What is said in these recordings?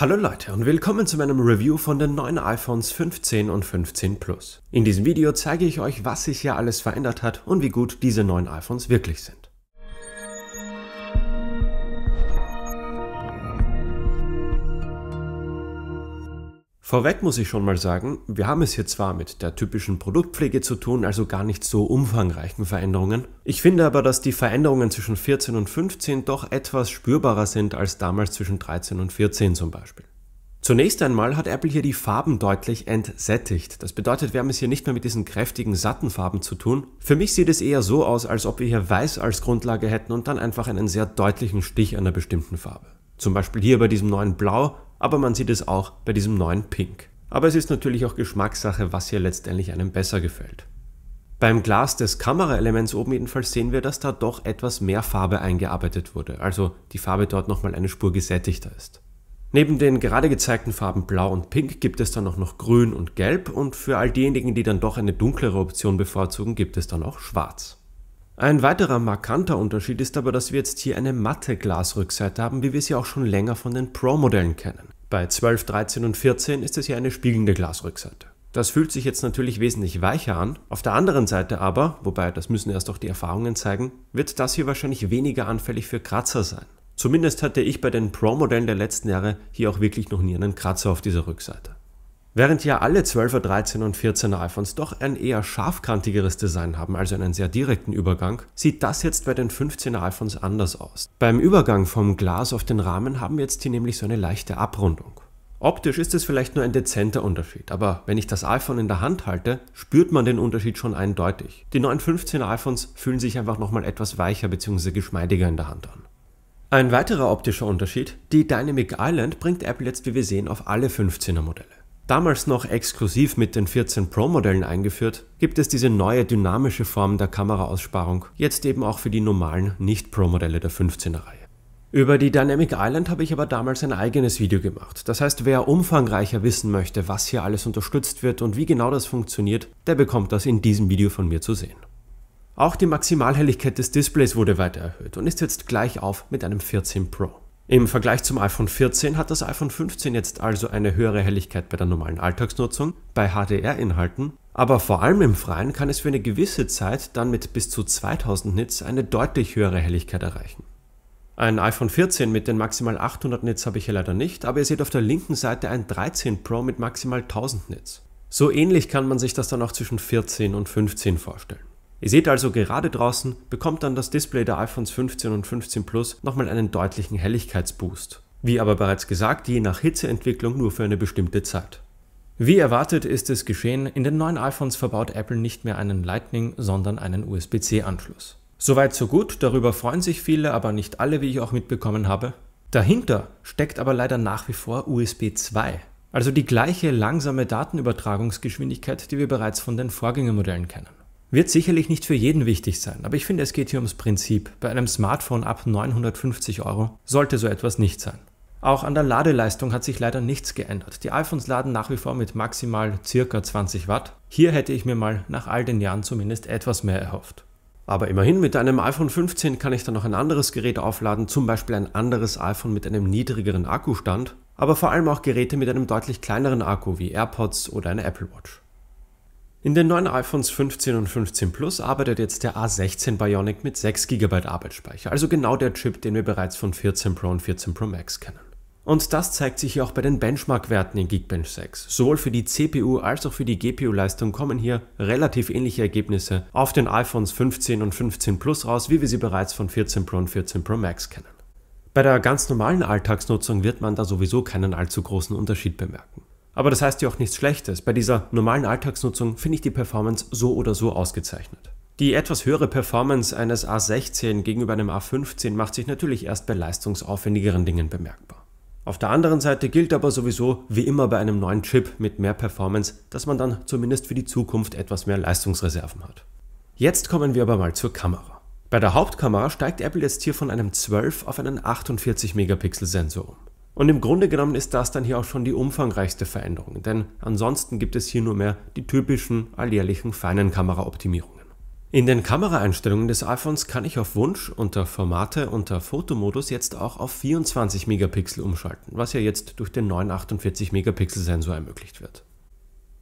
Hallo Leute und willkommen zu meinem Review von den neuen iPhones 15 und 15 Plus. In diesem Video zeige ich euch, was sich hier alles verändert hat und wie gut diese neuen iPhones wirklich sind. Vorweg muss ich schon mal sagen, wir haben es hier zwar mit der typischen Produktpflege zu tun, also gar nicht so umfangreichen Veränderungen. Ich finde aber, dass die Veränderungen zwischen 14 und 15 doch etwas spürbarer sind als damals zwischen 13 und 14 zum Beispiel. Zunächst einmal hat Apple hier die Farben deutlich entsättigt. Das bedeutet, wir haben es hier nicht mehr mit diesen kräftigen, satten Farben zu tun. Für mich sieht es eher so aus, als ob wir hier weiß als Grundlage hätten und dann einfach einen sehr deutlichen Stich einer bestimmten Farbe. Zum Beispiel hier bei diesem neuen Blau aber man sieht es auch bei diesem neuen Pink. Aber es ist natürlich auch Geschmackssache, was hier letztendlich einem besser gefällt. Beim Glas des Kameraelements oben jedenfalls sehen wir, dass da doch etwas mehr Farbe eingearbeitet wurde, also die Farbe dort nochmal eine Spur gesättigter ist. Neben den gerade gezeigten Farben Blau und Pink gibt es dann auch noch Grün und Gelb und für all diejenigen, die dann doch eine dunklere Option bevorzugen, gibt es dann auch Schwarz. Ein weiterer markanter Unterschied ist aber, dass wir jetzt hier eine matte Glasrückseite haben, wie wir sie auch schon länger von den Pro-Modellen kennen. Bei 12, 13 und 14 ist es hier eine spiegelnde Glasrückseite. Das fühlt sich jetzt natürlich wesentlich weicher an. Auf der anderen Seite aber, wobei das müssen erst auch die Erfahrungen zeigen, wird das hier wahrscheinlich weniger anfällig für Kratzer sein. Zumindest hatte ich bei den Pro-Modellen der letzten Jahre hier auch wirklich noch nie einen Kratzer auf dieser Rückseite. Während ja alle 12er, 13er und 14er iPhones doch ein eher scharfkantigeres Design haben, also einen sehr direkten Übergang, sieht das jetzt bei den 15er iPhones anders aus. Beim Übergang vom Glas auf den Rahmen haben wir jetzt hier nämlich so eine leichte Abrundung. Optisch ist es vielleicht nur ein dezenter Unterschied, aber wenn ich das iPhone in der Hand halte, spürt man den Unterschied schon eindeutig. Die neuen 15er iPhones fühlen sich einfach nochmal etwas weicher bzw. geschmeidiger in der Hand an. Ein weiterer optischer Unterschied, die Dynamic Island bringt Apple jetzt, wie wir sehen, auf alle 15er Modelle. Damals noch exklusiv mit den 14 Pro-Modellen eingeführt, gibt es diese neue dynamische Form der Kameraaussparung, jetzt eben auch für die normalen Nicht-Pro-Modelle der 15er-Reihe. Über die Dynamic Island habe ich aber damals ein eigenes Video gemacht. Das heißt, wer umfangreicher wissen möchte, was hier alles unterstützt wird und wie genau das funktioniert, der bekommt das in diesem Video von mir zu sehen. Auch die Maximalhelligkeit des Displays wurde weiter erhöht und ist jetzt gleich auf mit einem 14 Pro. Im Vergleich zum iPhone 14 hat das iPhone 15 jetzt also eine höhere Helligkeit bei der normalen Alltagsnutzung, bei HDR-Inhalten, aber vor allem im Freien kann es für eine gewisse Zeit dann mit bis zu 2000 Nits eine deutlich höhere Helligkeit erreichen. Ein iPhone 14 mit den maximal 800 Nits habe ich hier leider nicht, aber ihr seht auf der linken Seite ein 13 Pro mit maximal 1000 Nits. So ähnlich kann man sich das dann auch zwischen 14 und 15 vorstellen. Ihr seht also gerade draußen bekommt dann das Display der iPhones 15 und 15 Plus nochmal einen deutlichen Helligkeitsboost. Wie aber bereits gesagt, je nach Hitzeentwicklung nur für eine bestimmte Zeit. Wie erwartet ist es geschehen, in den neuen iPhones verbaut Apple nicht mehr einen Lightning, sondern einen USB-C-Anschluss. Soweit so gut, darüber freuen sich viele, aber nicht alle, wie ich auch mitbekommen habe. Dahinter steckt aber leider nach wie vor USB 2, also die gleiche langsame Datenübertragungsgeschwindigkeit, die wir bereits von den Vorgängermodellen kennen. Wird sicherlich nicht für jeden wichtig sein, aber ich finde, es geht hier ums Prinzip. Bei einem Smartphone ab 950 Euro sollte so etwas nicht sein. Auch an der Ladeleistung hat sich leider nichts geändert. Die iPhones laden nach wie vor mit maximal ca. 20 Watt. Hier hätte ich mir mal nach all den Jahren zumindest etwas mehr erhofft. Aber immerhin, mit einem iPhone 15 kann ich dann noch ein anderes Gerät aufladen, zum Beispiel ein anderes iPhone mit einem niedrigeren Akkustand, aber vor allem auch Geräte mit einem deutlich kleineren Akku wie AirPods oder eine Apple Watch. In den neuen iPhones 15 und 15 Plus arbeitet jetzt der A16 Bionic mit 6 GB Arbeitsspeicher, also genau der Chip, den wir bereits von 14 Pro und 14 Pro Max kennen. Und das zeigt sich hier auch bei den Benchmark-Werten in Geekbench 6. Sowohl für die CPU als auch für die GPU-Leistung kommen hier relativ ähnliche Ergebnisse auf den iPhones 15 und 15 Plus raus, wie wir sie bereits von 14 Pro und 14 Pro Max kennen. Bei der ganz normalen Alltagsnutzung wird man da sowieso keinen allzu großen Unterschied bemerken. Aber das heißt ja auch nichts Schlechtes. Bei dieser normalen Alltagsnutzung finde ich die Performance so oder so ausgezeichnet. Die etwas höhere Performance eines A16 gegenüber einem A15 macht sich natürlich erst bei leistungsaufwendigeren Dingen bemerkbar. Auf der anderen Seite gilt aber sowieso, wie immer bei einem neuen Chip mit mehr Performance, dass man dann zumindest für die Zukunft etwas mehr Leistungsreserven hat. Jetzt kommen wir aber mal zur Kamera. Bei der Hauptkamera steigt Apple jetzt hier von einem 12 auf einen 48 Megapixel Sensor um. Und im Grunde genommen ist das dann hier auch schon die umfangreichste Veränderung, denn ansonsten gibt es hier nur mehr die typischen alljährlichen feinen Kameraoptimierungen. In den Kameraeinstellungen des iPhones kann ich auf Wunsch unter Formate unter Fotomodus jetzt auch auf 24 Megapixel umschalten, was ja jetzt durch den neuen 48 Megapixel Sensor ermöglicht wird.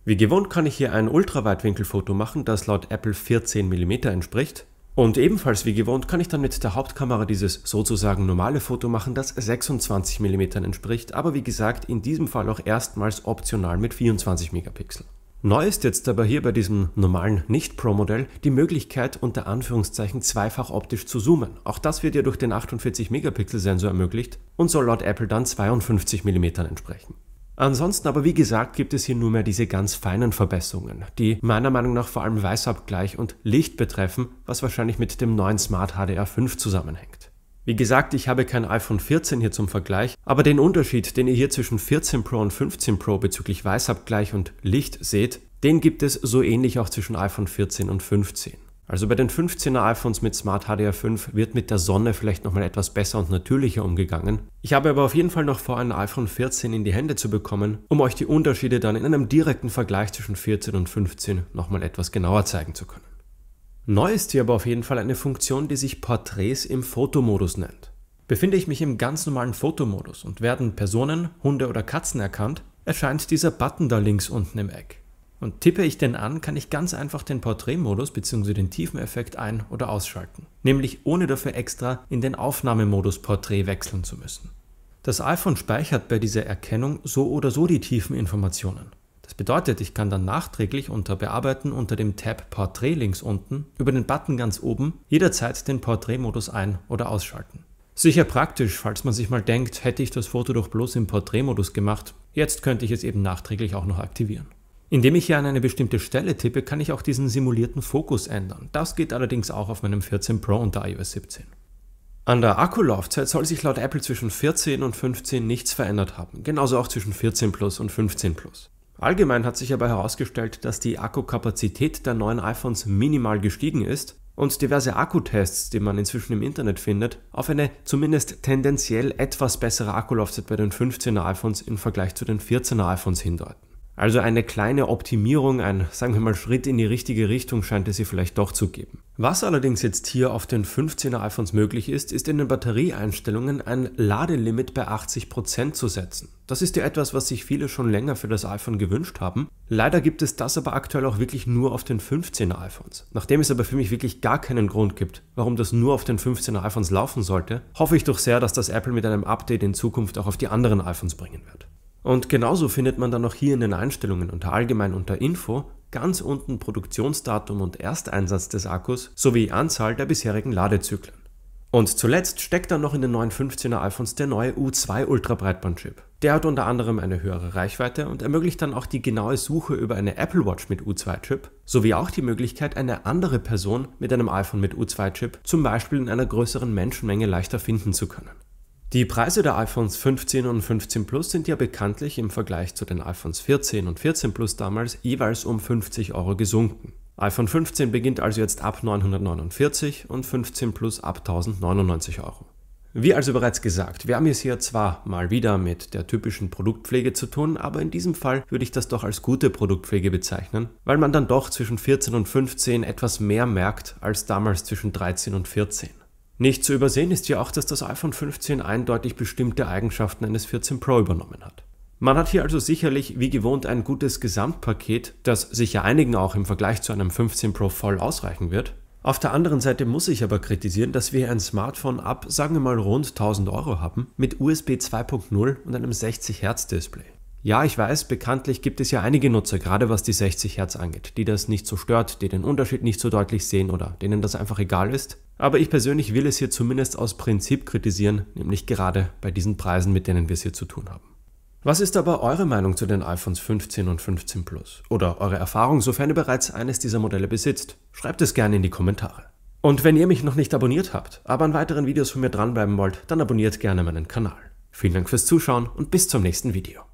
Wie gewohnt kann ich hier ein Ultraweitwinkelfoto machen, das laut Apple 14 mm entspricht, und ebenfalls wie gewohnt kann ich dann mit der Hauptkamera dieses sozusagen normale Foto machen, das 26 mm entspricht, aber wie gesagt in diesem Fall auch erstmals optional mit 24 Megapixel. Neu ist jetzt aber hier bei diesem normalen Nicht-Pro-Modell die Möglichkeit, unter Anführungszeichen zweifach optisch zu zoomen. Auch das wird ja durch den 48 Megapixel Sensor ermöglicht und soll laut Apple dann 52 mm entsprechen. Ansonsten aber, wie gesagt, gibt es hier nur mehr diese ganz feinen Verbesserungen, die meiner Meinung nach vor allem Weißabgleich und Licht betreffen, was wahrscheinlich mit dem neuen Smart HDR 5 zusammenhängt. Wie gesagt, ich habe kein iPhone 14 hier zum Vergleich, aber den Unterschied, den ihr hier zwischen 14 Pro und 15 Pro bezüglich Weißabgleich und Licht seht, den gibt es so ähnlich auch zwischen iPhone 14 und 15. Also bei den 15er iPhones mit Smart HDR 5 wird mit der Sonne vielleicht nochmal etwas besser und natürlicher umgegangen. Ich habe aber auf jeden Fall noch vor, ein iPhone 14 in die Hände zu bekommen, um euch die Unterschiede dann in einem direkten Vergleich zwischen 14 und 15 nochmal etwas genauer zeigen zu können. Neu ist hier aber auf jeden Fall eine Funktion, die sich Porträts im Fotomodus nennt. Befinde ich mich im ganz normalen Fotomodus und werden Personen, Hunde oder Katzen erkannt, erscheint dieser Button da links unten im Eck. Und tippe ich den an, kann ich ganz einfach den Porträtmodus bzw. den Tiefeneffekt ein- oder ausschalten, nämlich ohne dafür extra in den Aufnahmemodus Porträt wechseln zu müssen. Das iPhone speichert bei dieser Erkennung so oder so die Tiefeninformationen. Das bedeutet, ich kann dann nachträglich unter Bearbeiten unter dem Tab Porträt links unten über den Button ganz oben jederzeit den Porträtmodus ein- oder ausschalten. Sicher praktisch, falls man sich mal denkt, hätte ich das Foto doch bloß im Porträtmodus gemacht, jetzt könnte ich es eben nachträglich auch noch aktivieren. Indem ich hier an eine bestimmte Stelle tippe, kann ich auch diesen simulierten Fokus ändern. Das geht allerdings auch auf meinem 14 Pro unter iOS 17. An der Akkulaufzeit soll sich laut Apple zwischen 14 und 15 nichts verändert haben, genauso auch zwischen 14 Plus und 15 Plus. Allgemein hat sich aber herausgestellt, dass die Akkukapazität der neuen iPhones minimal gestiegen ist und diverse Akkutests, die man inzwischen im Internet findet, auf eine zumindest tendenziell etwas bessere Akkulaufzeit bei den 15er iPhones im Vergleich zu den 14er iPhones hindeuten. Also eine kleine Optimierung, ein, sagen wir mal, Schritt in die richtige Richtung scheint es hier vielleicht doch zu geben. Was allerdings jetzt hier auf den 15er iPhones möglich ist, ist in den Batterieeinstellungen ein Ladelimit bei 80% Prozent zu setzen. Das ist ja etwas, was sich viele schon länger für das iPhone gewünscht haben. Leider gibt es das aber aktuell auch wirklich nur auf den 15er iPhones. Nachdem es aber für mich wirklich gar keinen Grund gibt, warum das nur auf den 15er iPhones laufen sollte, hoffe ich doch sehr, dass das Apple mit einem Update in Zukunft auch auf die anderen iPhones bringen wird. Und genauso findet man dann auch hier in den Einstellungen unter Allgemein unter Info ganz unten Produktionsdatum und Ersteinsatz des Akkus sowie Anzahl der bisherigen Ladezyklen. Und zuletzt steckt dann noch in den neuen 15er iPhones der neue U2 Ultra Breitbandchip. Der hat unter anderem eine höhere Reichweite und ermöglicht dann auch die genaue Suche über eine Apple Watch mit U2-Chip sowie auch die Möglichkeit, eine andere Person mit einem iPhone mit U2-Chip zum Beispiel in einer größeren Menschenmenge leichter finden zu können. Die Preise der iPhones 15 und 15 Plus sind ja bekanntlich im Vergleich zu den iPhones 14 und 14 Plus damals jeweils um 50 Euro gesunken. iPhone 15 beginnt also jetzt ab 949 und 15 Plus ab 1099 Euro. Wie also bereits gesagt, wir haben es hier zwar mal wieder mit der typischen Produktpflege zu tun, aber in diesem Fall würde ich das doch als gute Produktpflege bezeichnen, weil man dann doch zwischen 14 und 15 etwas mehr merkt als damals zwischen 13 und 14. Nicht zu übersehen ist ja auch, dass das iPhone 15 eindeutig bestimmte Eigenschaften eines 14 Pro übernommen hat. Man hat hier also sicherlich wie gewohnt ein gutes Gesamtpaket, das sicher einigen auch im Vergleich zu einem 15 Pro voll ausreichen wird. Auf der anderen Seite muss ich aber kritisieren, dass wir ein Smartphone ab, sagen wir mal, rund 1000 Euro haben, mit USB 2.0 und einem 60 Hertz Display. Ja, ich weiß, bekanntlich gibt es ja einige Nutzer, gerade was die 60 Hertz angeht, die das nicht so stört, die den Unterschied nicht so deutlich sehen oder denen das einfach egal ist. Aber ich persönlich will es hier zumindest aus Prinzip kritisieren, nämlich gerade bei diesen Preisen, mit denen wir es hier zu tun haben. Was ist aber eure Meinung zu den iPhones 15 und 15 Plus? Oder eure Erfahrung, sofern ihr bereits eines dieser Modelle besitzt? Schreibt es gerne in die Kommentare. Und wenn ihr mich noch nicht abonniert habt, aber an weiteren Videos von mir dranbleiben wollt, dann abonniert gerne meinen Kanal. Vielen Dank fürs Zuschauen und bis zum nächsten Video.